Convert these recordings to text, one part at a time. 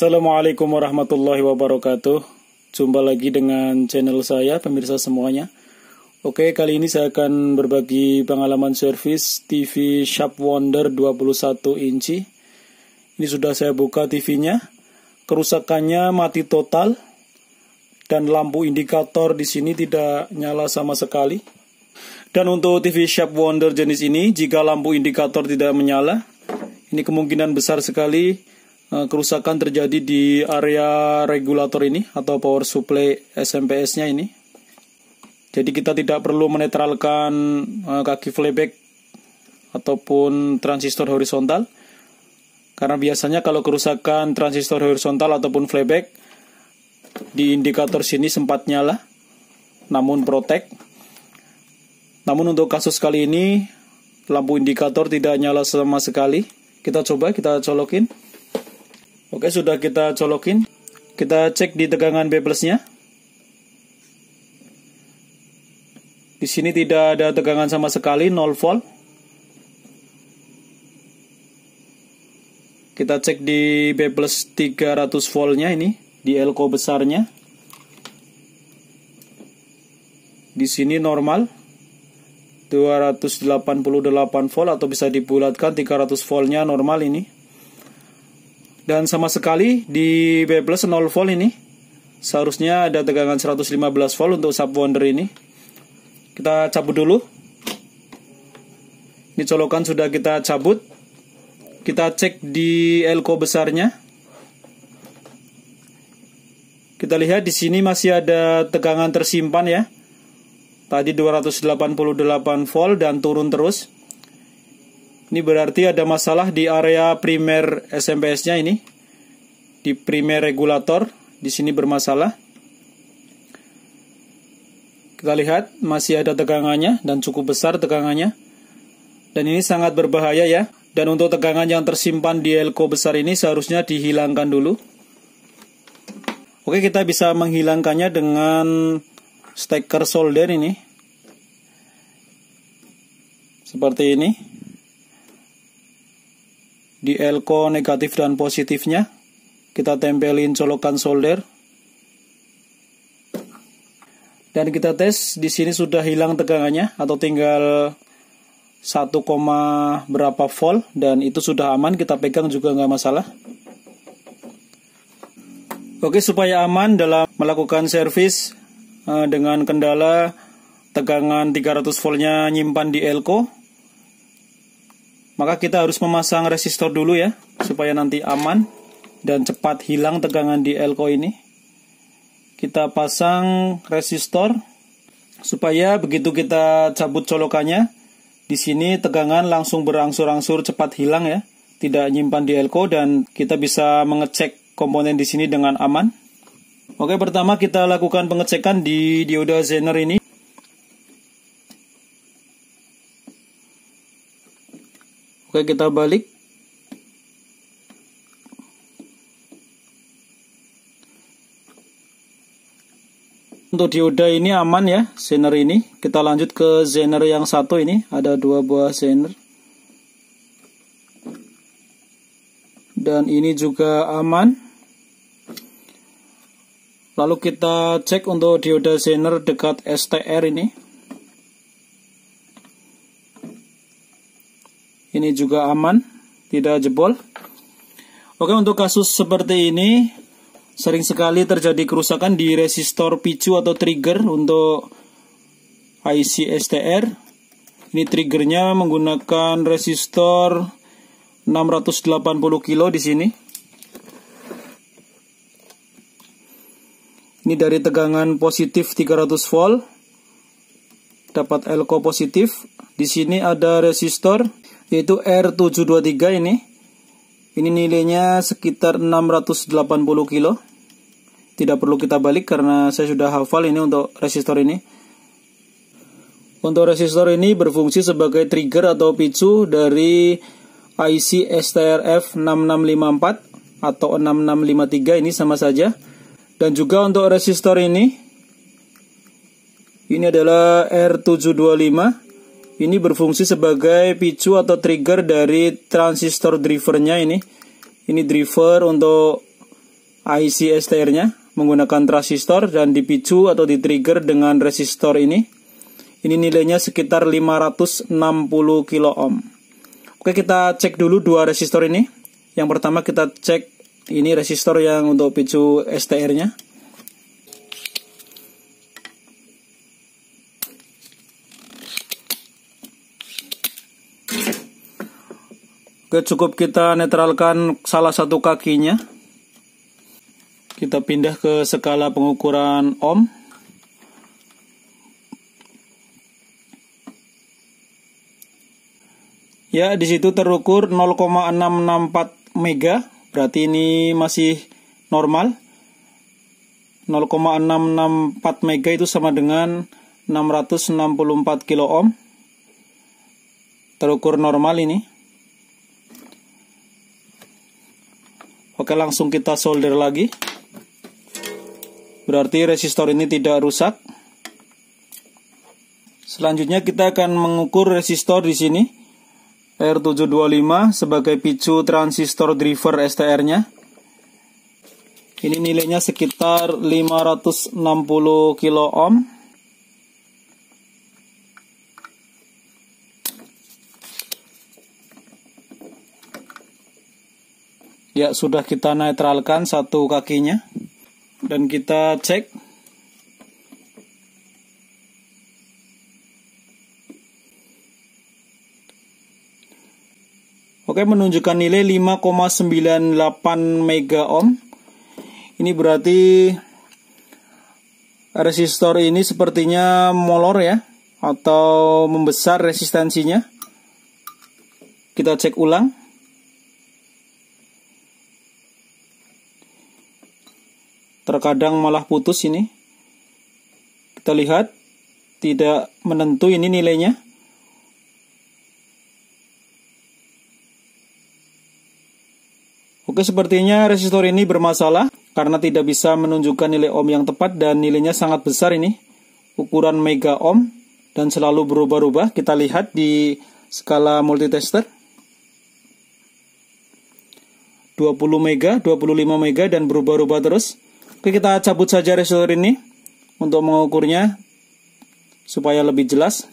Assalamualaikum warahmatullahi wabarakatuh. Jumpa lagi dengan channel saya, pemirsa semuanya. Oke, kali ini saya akan berbagi pengalaman servis TV Sharp Wonder 21 inci. Ini sudah saya buka TV-nya. Kerusakannya mati total dan lampu indikator di sini tidak nyala sama sekali. Dan untuk TV Sharp Wonder jenis ini, jika lampu indikator tidak menyala, ini kemungkinan besar sekali Eh, kerusakan terjadi di area regulator ini atau power supply SMPS-nya ini. Jadi kita tidak perlu menetralkan eh, kaki flyback ataupun transistor horizontal. Karena biasanya kalau kerusakan transistor horizontal ataupun flyback di indikator sini sempat nyala namun protek. Namun untuk kasus kali ini lampu indikator tidak nyala sama sekali. Kita coba kita colokin. Oke, sudah kita colokin. Kita cek di tegangan B plusnya. Di sini tidak ada tegangan sama sekali, 0 volt. Kita cek di B plus 300 voltnya ini, di elko besarnya. Di sini normal, 288 volt atau bisa dibulatkan 300 voltnya normal ini. Dan sama sekali di B+ plus 0 volt ini seharusnya ada tegangan 115 volt untuk subwoofer ini. Kita cabut dulu. Ini colokan sudah kita cabut. Kita cek di elko besarnya. Kita lihat di sini masih ada tegangan tersimpan ya. Tadi 288 volt dan turun terus. Ini berarti ada masalah di area primer SMPS-nya ini. Di primer regulator, di sini bermasalah. Kita lihat, masih ada tegangannya dan cukup besar tegangannya. Dan ini sangat berbahaya ya. Dan untuk tegangan yang tersimpan di elko besar ini seharusnya dihilangkan dulu. Oke, kita bisa menghilangkannya dengan steker solder ini. Seperti ini di elko negatif dan positifnya kita tempelin colokan solder dan kita tes di sini sudah hilang tegangannya atau tinggal 1, berapa volt dan itu sudah aman kita pegang juga nggak masalah Oke supaya aman dalam melakukan servis eh, dengan kendala tegangan 300 voltnya nyimpan di elko maka kita harus memasang resistor dulu ya supaya nanti aman dan cepat hilang tegangan di elko ini kita pasang resistor supaya begitu kita cabut colokannya di sini tegangan langsung berangsur-angsur cepat hilang ya tidak nyimpan di elko dan kita bisa mengecek komponen di sini dengan aman Oke pertama kita lakukan pengecekan di dioda zener ini Oke, kita balik. Untuk dioda ini aman ya, zener ini. Kita lanjut ke zener yang satu ini. Ada dua buah zener. Dan ini juga aman. Lalu kita cek untuk dioda zener dekat STR ini. Ini juga aman, tidak jebol. Oke, untuk kasus seperti ini sering sekali terjadi kerusakan di resistor picu atau trigger untuk IC STR. Ini triggernya menggunakan resistor 680 kilo di sini. Ini dari tegangan positif 300 volt dapat elko positif. Di sini ada resistor yaitu R723 ini ini nilainya sekitar 680 kilo tidak perlu kita balik karena saya sudah hafal ini untuk resistor ini untuk resistor ini berfungsi sebagai trigger atau picu dari IC STRF 6654 atau 6653 ini sama saja dan juga untuk resistor ini ini adalah R725 ini berfungsi sebagai picu atau trigger dari transistor drivernya ini. Ini driver untuk IC STR-nya menggunakan transistor dan dipicu atau di trigger dengan resistor ini. Ini nilainya sekitar 560 kilo ohm. Oke, kita cek dulu dua resistor ini. Yang pertama kita cek ini resistor yang untuk picu STR-nya. cukup kita netralkan salah satu kakinya. Kita pindah ke skala pengukuran ohm. Ya, di situ terukur 0,664 mega, berarti ini masih normal. 0,664 mega itu sama dengan 664 kilo ohm. Terukur normal ini. Oke langsung kita solder lagi Berarti resistor ini tidak rusak Selanjutnya kita akan mengukur resistor di sini R725 sebagai picu transistor driver STR-nya Ini nilainya sekitar 560 kilo ohm ya sudah kita netralkan satu kakinya dan kita cek Oke menunjukkan nilai 5,98 mega ohm ini berarti resistor ini sepertinya molor ya atau membesar resistensinya kita cek ulang terkadang malah putus ini. Kita lihat tidak menentu ini nilainya. Oke, sepertinya resistor ini bermasalah karena tidak bisa menunjukkan nilai ohm yang tepat dan nilainya sangat besar ini. Ukuran mega ohm dan selalu berubah-ubah. Kita lihat di skala multitester. 20 mega, 25 mega dan berubah-ubah terus. Oke, kita cabut saja resistor ini untuk mengukurnya supaya lebih jelas.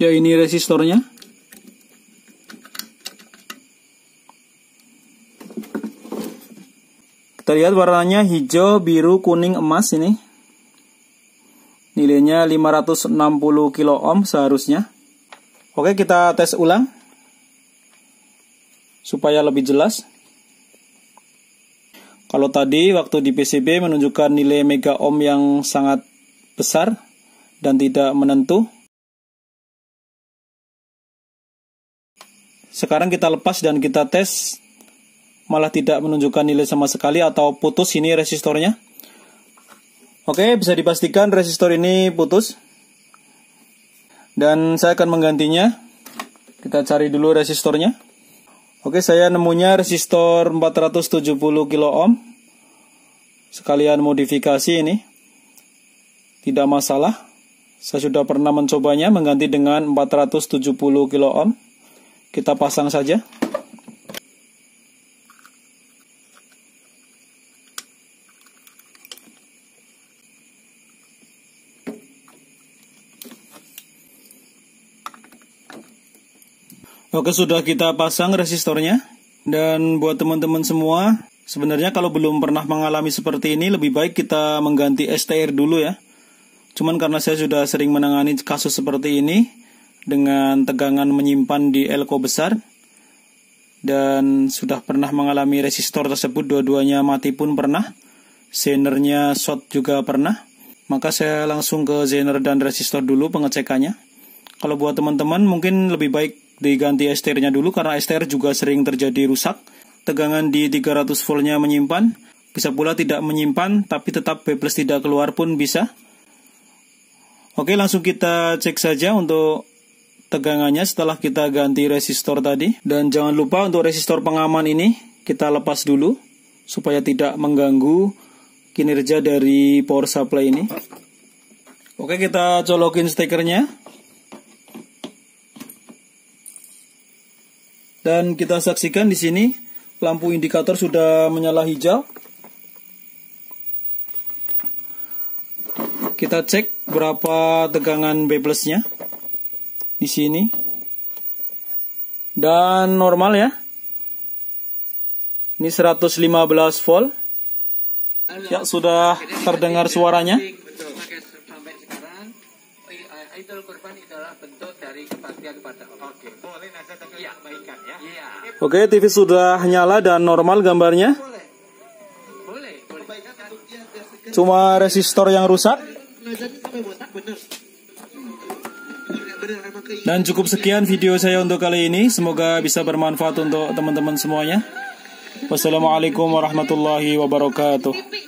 Ya, ini resistornya. Kita lihat warnanya hijau, biru, kuning, emas ini. Nilainya 560 kilo ohm seharusnya. Oke, kita tes ulang supaya lebih jelas. Kalau tadi waktu di PCB menunjukkan nilai mega ohm yang sangat besar dan tidak menentu. Sekarang kita lepas dan kita tes malah tidak menunjukkan nilai sama sekali atau putus ini resistornya. Oke, bisa dipastikan resistor ini putus. Dan saya akan menggantinya. Kita cari dulu resistornya. Oke, saya nemunya resistor 470 kilo ohm. Sekalian modifikasi ini. Tidak masalah. Saya sudah pernah mencobanya mengganti dengan 470 kilo ohm. Kita pasang saja. Oke, sudah kita pasang resistornya. Dan buat teman-teman semua, sebenarnya kalau belum pernah mengalami seperti ini, lebih baik kita mengganti STR dulu ya. Cuman karena saya sudah sering menangani kasus seperti ini, dengan tegangan menyimpan di elko besar, dan sudah pernah mengalami resistor tersebut dua-duanya mati pun pernah zenernya short juga pernah maka saya langsung ke zener dan resistor dulu pengecekannya kalau buat teman-teman mungkin lebih baik diganti STR-nya dulu karena STR juga sering terjadi rusak. Tegangan di 300 voltnya menyimpan, bisa pula tidak menyimpan tapi tetap B plus tidak keluar pun bisa. Oke langsung kita cek saja untuk tegangannya setelah kita ganti resistor tadi. Dan jangan lupa untuk resistor pengaman ini kita lepas dulu supaya tidak mengganggu kinerja dari power supply ini. Oke kita colokin stekernya. Dan kita saksikan di sini lampu indikator sudah menyala hijau. Kita cek berapa tegangan B plusnya di sini. Dan normal ya. Ini 115 volt. Ya, sudah terdengar suaranya. Idul Kurban adalah bentuk dari kebaktian kepada Allah. Oke, boleh nanti tapi ya. kebaikan ya. Iya. Oke, TV sudah nyala dan normal gambarnya. Boleh. Boleh, boleh. Cuma resistor yang rusak. Dan cukup sekian video saya untuk kali ini. Semoga bisa bermanfaat untuk teman-teman semuanya. Wassalamualaikum warahmatullahi wabarakatuh.